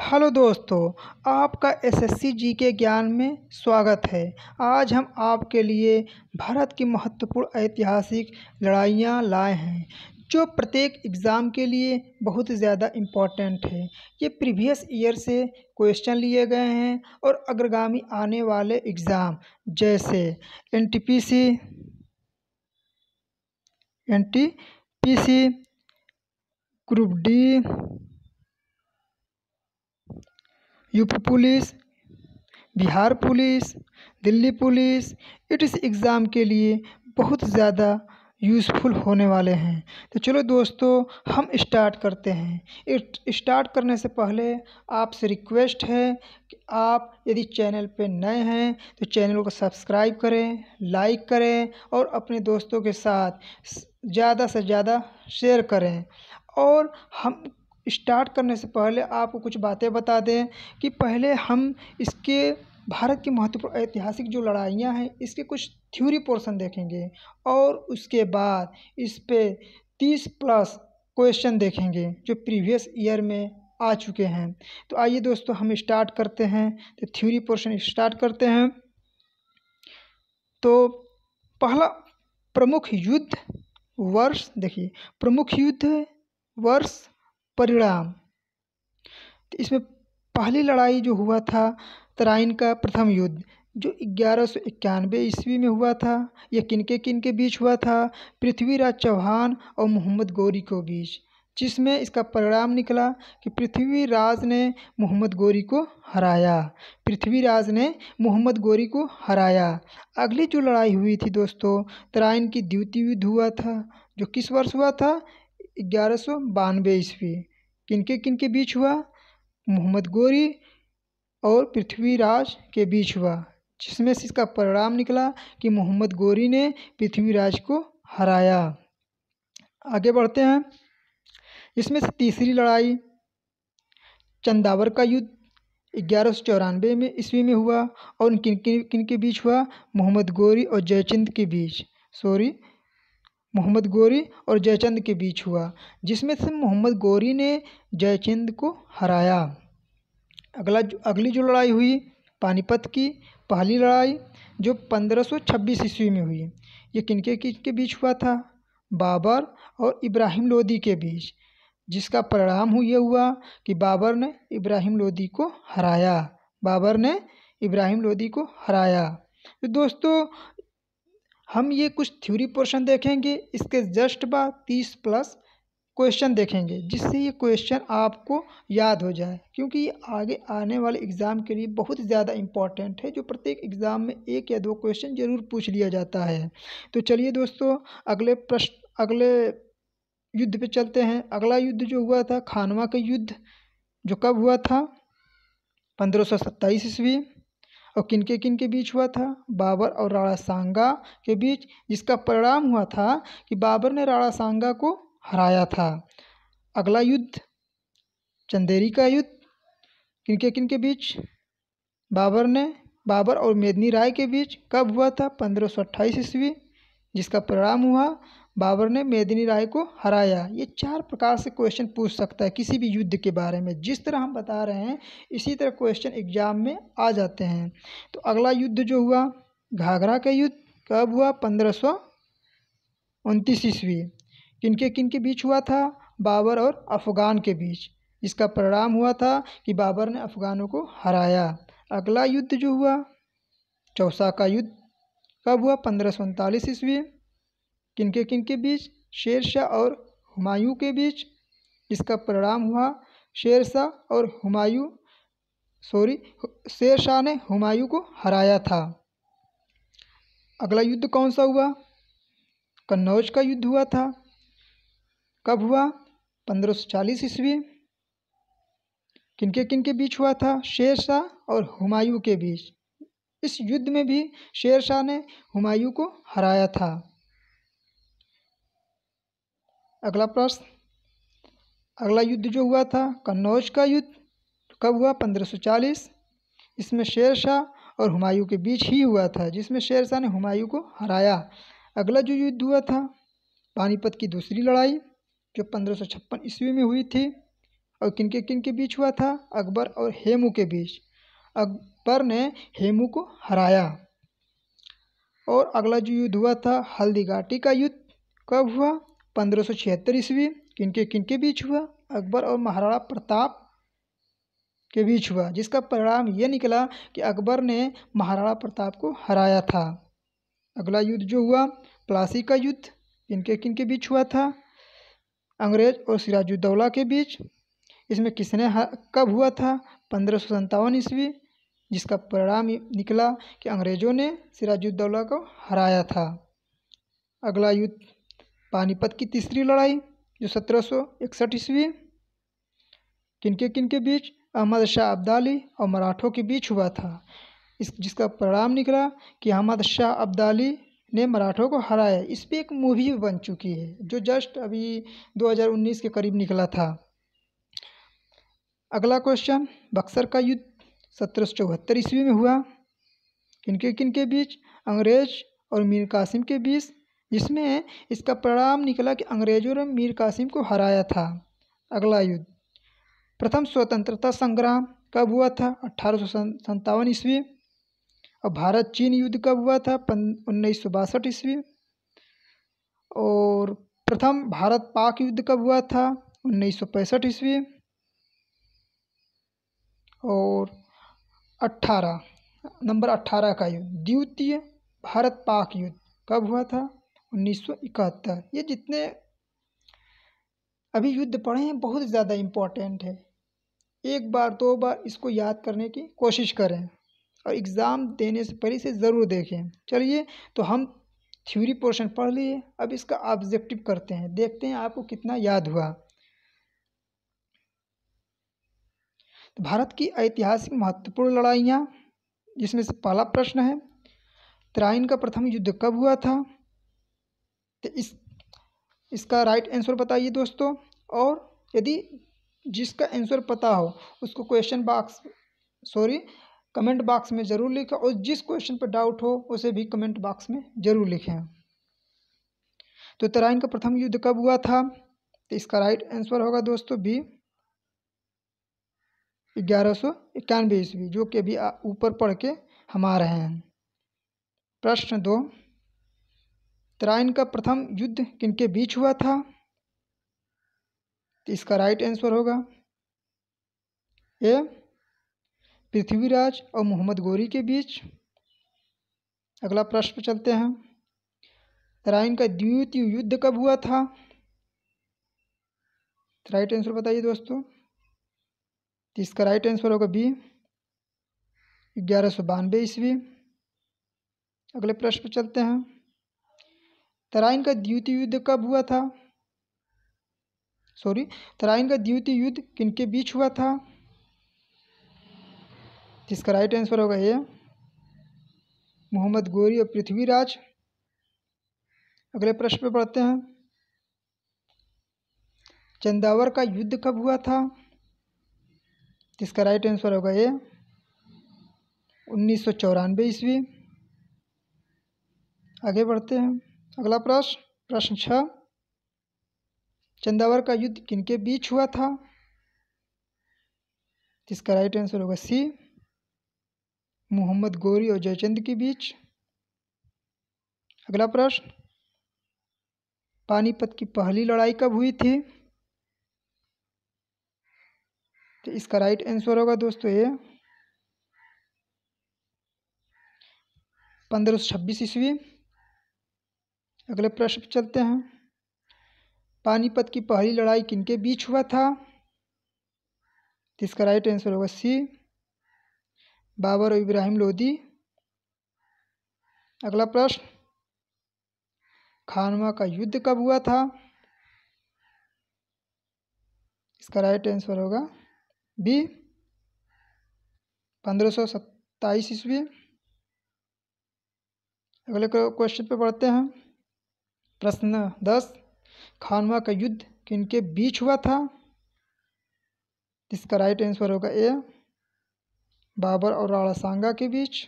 hello दोस्तों आपका SSC GK ज्ञान में स्वागत है आज हम आपके लिए भारत की महत्वपूर्ण ऐतिहासिक लड़ाइयाँ लाए हैं जो प्रत्येक एग्ज़ाम के लिए बहुत ज़्यादा इम्पॉर्टेंट है ये प्रीवियस ईयर से क्वेश्चन लिए गए हैं और अग्रगामी आने वाले एग्ज़ाम जैसे N T P C N T P C group D UP police Bihar police Delhi police इट इस एग्ज़ाम के लिए बहुत ज़्यादा यूज़फुल होने वाले हैं तो चलो दोस्तों हम स्टार्ट करते हैं स्टार्ट करने से पहले आपसे रिक्वेस्ट है कि आप यदि चैनल पे नए हैं तो चैनल को सब्सक्राइब करें लाइक करें और अपने दोस्तों के साथ ज़्यादा से ज़्यादा शेयर करें और हम स्टार्ट करने से पहले आपको कुछ बातें बता दें कि पहले हम इसके भारत की महत्वपूर्ण ऐतिहासिक जो लड़ाइयाँ हैं इसके कुछ थ्योरी पोर्सन देखेंगे और उसके बाद इस पर तीस प्लस क्वेश्चन देखेंगे जो प्रीवियस ईयर में आ चुके हैं तो आइए दोस्तों हम स्टार्ट करते हैं तो थ्योरी पोर्शन स्टार्ट करते हैं तो पहला प्रमुख युद्ध वर्ष देखिए प्रमुख युद्ध वर्ष परिणाम तो इसमें पहली लड़ाई जो हुआ था तराइन का प्रथम युद्ध जो ग्यारह सौ इक्यानवे ईस्वी में हुआ था यह किनके किनके बीच हुआ था पृथ्वीराज चौहान और मोहम्मद गौरी को बीच जिसमें इसका परिणाम निकला कि पृथ्वीराज ने मोहम्मद गौरी को हराया पृथ्वीराज ने मोहम्मद गौरी को हराया अगली जो लड़ाई हुई थी दोस्तों तराइन की द्वितीय युद्ध हुआ था जो किस वर्ष हुआ था ग्यारह सौ बानवे ईस्वी किनके किनके बीच हुआ मोहम्मद गोरी और पृथ्वीराज के बीच हुआ जिसमें से इसका परिणाम निकला कि मोहम्मद गोरी ने पृथ्वीराज को हराया आगे बढ़ते हैं इसमें से तीसरी लड़ाई चंदावर का युद्ध ग्यारह सौ चौरानवे में ईस्वी में हुआ और किन किन किन के बीच हुआ मोहम्मद गोरी और जयचंद के बीच सॉरी मोहम्मद गौरी और जयचंद के बीच हुआ जिसमें से मोहम्मद गौरी ने जयचंद को हराया अगला अगली जो लड़ाई हुई पानीपत की पहली लड़ाई जो 1526 ईस्वी में हुई ये किनके के बीच हुआ था बाबर और इब्राहिम लोदी के बीच जिसका परिणाम ये हुआ कि बाबर ने इब्राहिम लोदी को हराया बाबर ने इब्राहिम लोदी को हराया तो दोस्तों हम ये कुछ थ्योरी पोर्शन देखेंगे इसके जस्ट बाद तीस प्लस क्वेश्चन देखेंगे जिससे ये क्वेश्चन आपको याद हो जाए क्योंकि ये आगे आने वाले एग्ज़ाम के लिए बहुत ज़्यादा इम्पॉर्टेंट है जो प्रत्येक एग्ज़ाम में एक या दो क्वेश्चन ज़रूर पूछ लिया जाता है तो चलिए दोस्तों अगले प्रश्न अगले युद्ध पे चलते हैं अगला युद्ध जो हुआ था खानवा का युद्ध जो कब हुआ था पंद्रह सौ सत्ताईस ईस्वी और किनके किनके बीच हुआ था बाबर और राणा सांगा के बीच जिसका परिणाम हुआ था कि बाबर ने राणा सांगा को हराया था अगला युद्ध चंदेरी का युद्ध किनके किनके बीच बाबर ने बाबर और मेदनी राय के बीच कब हुआ था पंद्रह सौ अट्ठाईस ईस्वी जिसका परिणाम हुआ बाबर ने मेदिनी राय को हराया ये चार प्रकार से क्वेश्चन पूछ सकता है किसी भी युद्ध के बारे में जिस तरह हम बता रहे हैं इसी तरह क्वेश्चन एग्जाम में आ जाते हैं तो अगला युद्ध जो हुआ घाघरा का युद्ध कब हुआ पंद्रह सौ उनतीस ईस्वी किनके किनके बीच हुआ था बाबर और अफ़गान के बीच इसका परिणाम हुआ था कि बाबर ने अफ़गानों को हराया अगला युद्ध जो हुआ चौसा का युद्ध कब हुआ पंद्रह सौ उनतालीस ईस्वी किनके किनके बीच शेर शाह और हुमायूं के बीच इसका परिणाम हुआ शेर शाह और हुमायूं सॉरी शेर शाह ने हुमायूं को हराया था अगला युद्ध कौन सा हुआ कन्नौज का युद्ध हुआ था कब हुआ पंद्रह सौ चालीस ईस्वी किनके किनके बीच हुआ था शेर शाह और हुमायूं के बीच इस युद्ध में भी शेर शाह ने हुमायूं को हराया था अगला प्रश्न अगला युद्ध जो हुआ था कन्नौज का युद्ध कब हुआ 1540 इसमें शेर शाह और हुमायूं के बीच ही हुआ था जिसमें शेर शाह ने हुमायूं को हराया अगला जो युद्ध हुआ था पानीपत की दूसरी लड़ाई जो पंद्रह ईस्वी में हुई थी और किनके किन के बीच हुआ था अकबर और हेमू के बीच अकबर ने हेमू को हराया और अगला जो युद्ध हुआ था हल्दीघाटी का युद्ध कब हुआ पंद्रह सौ छिहत्तर ईस्वी किनके किनके बीच हुआ अकबर और महाराणा प्रताप के बीच हुआ जिसका परिणाम ये निकला कि अकबर ने महाराणा प्रताप को हराया था अगला युद्ध जो हुआ प्लासी का युद्ध किनके किनके बीच हुआ था अंग्रेज और सिराजुद्दौला के बीच इसमें किसने कब हुआ था पंद्रह सौ सत्तावन ईस्वी जिसका परिणाम निकला कि अंग्रेज़ों ने सिराजुद्दौला को हराया था अगला युद्ध पानीपत की तीसरी लड़ाई जो सत्रह सौ इकसठ ईस्वी किनके किनके बीच अहमद शाह अब्दाली और मराठों के बीच हुआ था इस जिसका परिणाम निकला कि अहमद शाह अब्दाली ने मराठों को हराया इस पर एक मूवी बन चुकी है जो जस्ट अभी 2019 के करीब निकला था अगला क्वेश्चन बक्सर का युद्ध सत्रह सौ चौहत्तर ईस्वी में हुआ किनके किनके बीच अंग्रेज और मीर कासिम के बीच जिसमें इसका परिणाम निकला कि अंग्रेज़ों ने मीर कासिम को हराया था अगला युद्ध प्रथम स्वतंत्रता संग्राम कब हुआ था अठारह सौ ईस्वी और भारत चीन युद्ध कब हुआ था उन्नीस सौ बासठ ईस्वी और प्रथम भारत पाक युद्ध कब हुआ था उन्नीस सौ पैंसठ ईस्वी और अट्ठारह नंबर अट्ठारह का युद्ध द्वितीय भारत पाक युद्ध कब हुआ था उन्नीस सौ इकहत्तर ये जितने अभी युद्ध पढ़े हैं बहुत ज़्यादा इम्पोर्टेंट है एक बार दो बार इसको याद करने की कोशिश करें और एग्ज़ाम देने से पहले इसे ज़रूर देखें चलिए तो हम थ्योरी पोर्शन पढ़ लिए अब इसका ऑब्जेक्टिव करते हैं देखते हैं आपको कितना याद हुआ तो भारत की ऐतिहासिक महत्वपूर्ण लड़ाइयाँ जिसमें से पहला प्रश्न है तराइन का प्रथम युद्ध कब हुआ था तो इस इसका राइट आंसर बताइए दोस्तों और यदि जिसका आंसर पता हो उसको question box sorry comment box में ज़रूर लिखें और जिस क्वेश्चन पर डाउट हो उसे भी कमेंट बॉक्स में ज़रूर लिखें तो तराइन का प्रथम युद्ध कब हुआ था तो इसका राइट आंसर होगा दोस्तों बी ग्यारह सौ इक्यानवे ईस्वी जो कि अभी ऊपर पढ़ के हम आ रहे हैं प्रश्न दो तराइन का प्रथम युद्ध किनके बीच हुआ था तो इसका राइट आंसर होगा ए पृथ्वीराज और मोहम्मद गोरी के बीच अगला प्रश्न पर चलते हैं तराइन का द्वितीय युद्ध कब हुआ था राइट तो आंसर बताइए दोस्तों तो इसका राइट आंसर होगा बी ग्यारह सौ बानवे ईस्वी अगले प्रश्न पर चलते हैं तराइन का द्वितीय युद्ध कब हुआ था सॉरी तराइन का द्वितीय युद्ध किनके बीच हुआ था जिसका राइट आंसर होगा ये मोहम्मद गोरी और पृथ्वीराज अगले प्रश्न पे पढ़ते हैं चंदावर का युद्ध कब हुआ था जिसका राइट आंसर होगा ये उन्नीस सौ ईस्वी आगे बढ़ते हैं अगला प्रश्न प्रश्न छ चंदावर का युद्ध किनके बीच हुआ था जिसका राइट आंसर होगा सी मोहम्मद गोरी और जयचंद के बीच अगला प्रश्न पानीपत की पहली लड़ाई कब हुई थी तो इसका राइट आंसर होगा दोस्तों ये पंद्रह सौ छब्बीस ईस्वी अगले प्रश्न पर चलते हैं पानीपत की पहली लड़ाई किनके बीच हुआ था इसका राइट आंसर होगा सी बाबर और इब्राहिम लोदी अगला प्रश्न खानवा का युद्ध कब हुआ था इसका राइट आंसर होगा बी पंद्रह सौ सत्ताईस ईस्वी अगले क्वेश्चन पे पढ़ते हैं प्रश्न दस खानवा का युद्ध किनके बीच हुआ था इसका राइट आंसर होगा ए बाबर और राणा सांगा के बीच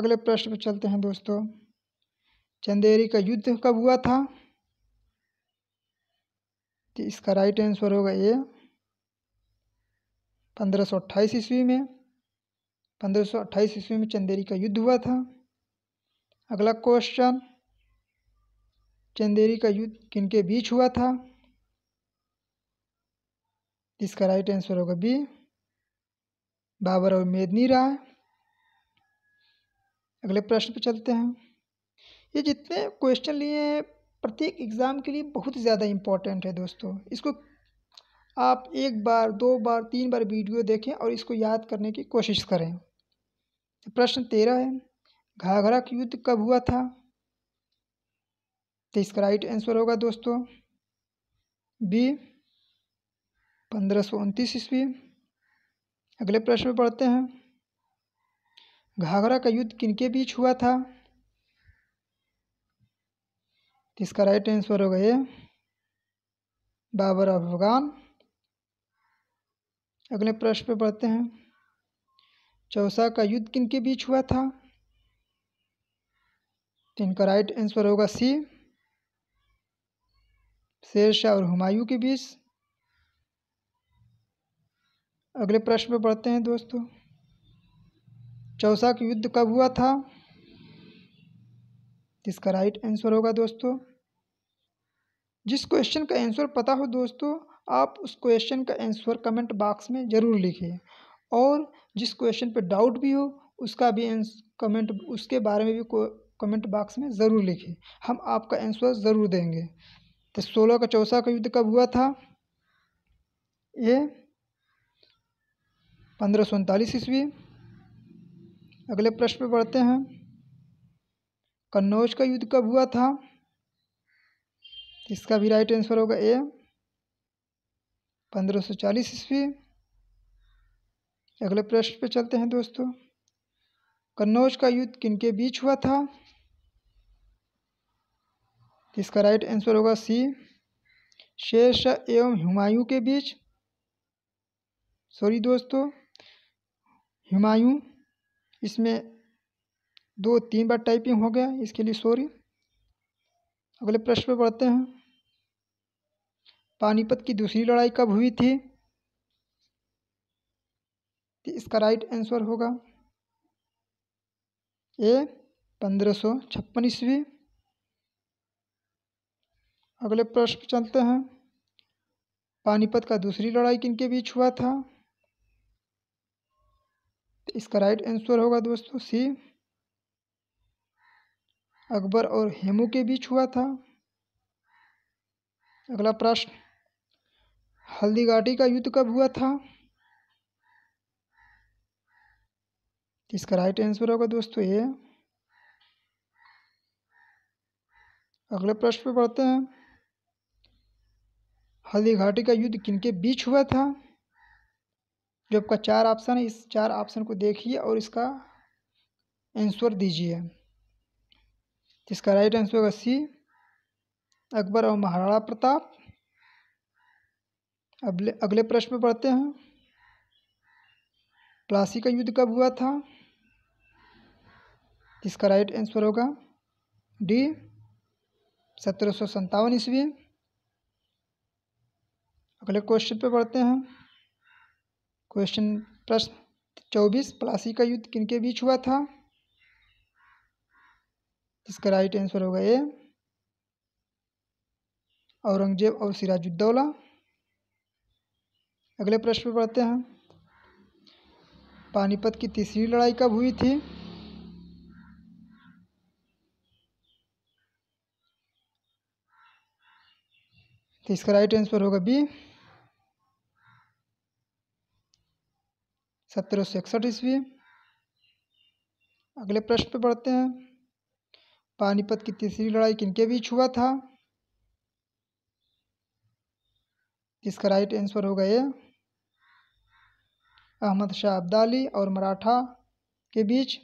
अगले प्रश्न पर चलते हैं दोस्तों चंदेरी का युद्ध कब हुआ था तो इसका राइट आंसर होगा ए पंद्रह सौ अट्ठाईस ईस्वी में पंद्रह सौ अट्ठाईस ईस्वी में चंदेरी का युद्ध हुआ था अगला क्वेश्चन चंदेरी का युद्ध किनके बीच हुआ था इसका राइट आंसर होगा बी बाबर और मेदनी राय अगले प्रश्न पर चलते हैं ये जितने क्वेश्चन लिए हैं प्रत्येक एग्ज़ाम के लिए बहुत ज़्यादा इम्पॉर्टेंट है दोस्तों इसको आप एक बार दो बार तीन बार वीडियो देखें और इसको याद करने की कोशिश करें प्रश्न तेरह है घाघरा युद्ध कब हुआ था तो इसका राइट आंसर होगा दोस्तों बी पंद्रह सौ उनतीस ईस्वी अगले प्रश्न में पढ़ते हैं घाघरा का युद्ध किनके बीच हुआ था तो इसका राइट आंसर होगा ये बाबर अफगान अगले प्रश्न पे पढ़ते हैं चौसा का युद्ध किनके बीच हुआ था तो इनका राइट आंसर होगा सी शेरशाह और हुमायूं के बीच अगले प्रश्न पर पढ़ते हैं दोस्तों चौसा का युद्ध कब हुआ था इसका राइट आंसर होगा दोस्तों जिस क्वेश्चन का आंसर पता हो दोस्तों आप उस क्वेश्चन का आंसर कमेंट बॉक्स में ज़रूर लिखिए और जिस क्वेश्चन पर डाउट भी हो उसका भी कमेंट उसके बारे में भी कमेंट बॉक्स में ज़रूर लिखें हम आपका आंसर ज़रूर देंगे तो सोलह का चौसा का युद्ध कब हुआ था ये पंद्रह सौ उनतालीस ईस्वी अगले प्रश्न पर बढ़ते हैं कन्नौज का युद्ध कब हुआ था इसका भी राइट आंसर होगा ए पंद्रह सौ चालीस ईस्वी अगले प्रश्न पे चलते हैं दोस्तों कन्नौज का युद्ध किनके बीच हुआ था तो इसका राइट आंसर होगा सी शेरशाह एवं हुमायूं के बीच सॉरी दोस्तों हुमायूं इसमें दो तीन बार टाइपिंग हो गया इसके लिए सॉरी अगले प्रश्न पर बढ़ते हैं पानीपत की दूसरी लड़ाई कब हुई थी तो इसका राइट आंसर होगा ए पंद्रह सौ छप्पन ईस्वी अगले प्रश्न चलते हैं पानीपत का दूसरी लड़ाई किन के बीच हुआ था तो इसका राइट आंसर होगा दोस्तों सी अकबर और हेमू के बीच हुआ था अगला प्रश्न हल्दी घाटी का युद्ध कब हुआ था इसका राइट आंसर होगा दोस्तों ये अगले प्रश्न पे बढ़ते हैं हल्दी घाटी का युद्ध किनके बीच हुआ था जो आपका चार ऑप्शन है इस चार ऑप्शन को देखिए और इसका आंसर दीजिए इसका राइट आंसर होगा सी अकबर और महाराणा प्रताप अगले अगले प्रश्न में पढ़ते हैं प्लासी का युद्ध कब हुआ था इसका राइट आंसर होगा डी सत्रह सौ सत्तावन ईस्वी अगले क्वेश्चन पे बढ़ते हैं क्वेश्चन प्रश्न चौबीस प्लासी का युद्ध किनके बीच हुआ था इसका राइट आंसर होगा ए औरंगजेब और सिराजुद्दौला अगले प्रश्न पे बढ़ते हैं पानीपत की तीसरी लड़ाई कब हुई थी तो इसका राइट आंसर होगा बी सत्रह सौ इकसठ ईस्वी अगले प्रश्न पर बढ़ते हैं पानीपत की तीसरी लड़ाई किनके बीच हुआ था इसका राइट आंसर होगा ये अहमद शाह अब्दाली और मराठा के बीच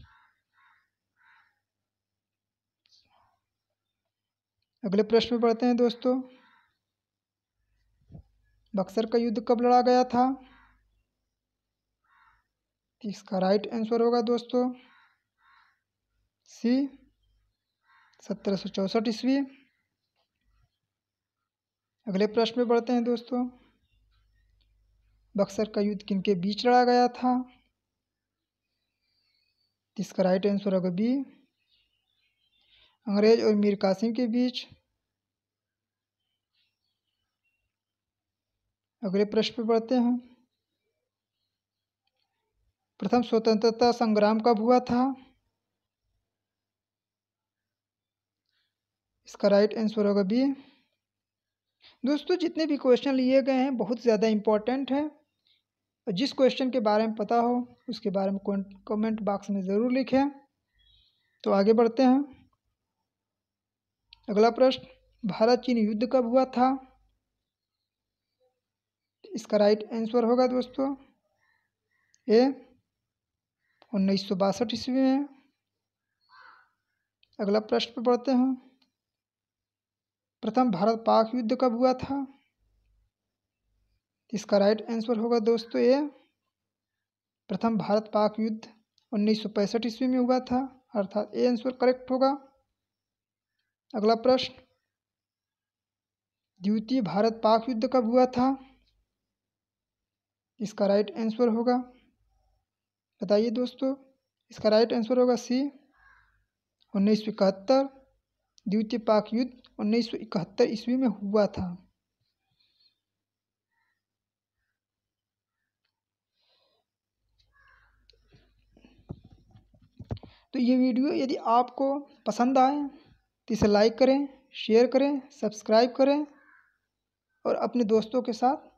अगले प्रश्न में पढ़ते हैं दोस्तों बक्सर का युद्ध कब लड़ा गया था इसका राइट आंसर होगा दोस्तों सी सत्रह सौ चौसठ ईस्वी अगले प्रश्न में बढ़ते हैं दोस्तों बक्सर का युद्ध किनके बीच लड़ा गया था इसका राइट आंसर होगा बी अंग्रेज और मीर कासिम के बीच अगले प्रश्न पर बढ़ते हैं प्रथम स्वतंत्रता संग्राम कब हुआ था इसका राइट आंसर होगा बी दोस्तों जितने भी क्वेश्चन लिए गए हैं बहुत ज़्यादा इम्पोर्टेंट है और जिस क्वेश्चन के बारे में पता हो उसके बारे में कमेंट बॉक्स में ज़रूर लिखें तो आगे बढ़ते हैं अगला प्रश्न भारत चीन युद्ध कब हुआ था इसका राइट आंसर होगा दोस्तों ए उन्नीस सौ बासठ ईस्वी में अगला प्रश्न पर पढ़ते हैं प्रथम भारत पाक युद्ध कब हुआ था इसका राइट आंसर होगा दोस्तों ये प्रथम भारत पाक युद्ध उन्नीस सौ ईस्वी में हुआ था अर्थात ए आंसर करेक्ट होगा अगला प्रश्न द्वितीय भारत पाक युद्ध कब हुआ था इसका राइट आंसर होगा बताइए दोस्तों इसका राइट आंसर होगा सी उन्नीस सौ इकहत्तर द्वितीय पाक युद्ध उन्नीस सौ इकहत्तर ईस्वी में हुआ था तो ये वीडियो यदि आपको पसंद आए तो इसे लाइक करें शेयर करें सब्सक्राइब करें और अपने दोस्तों के साथ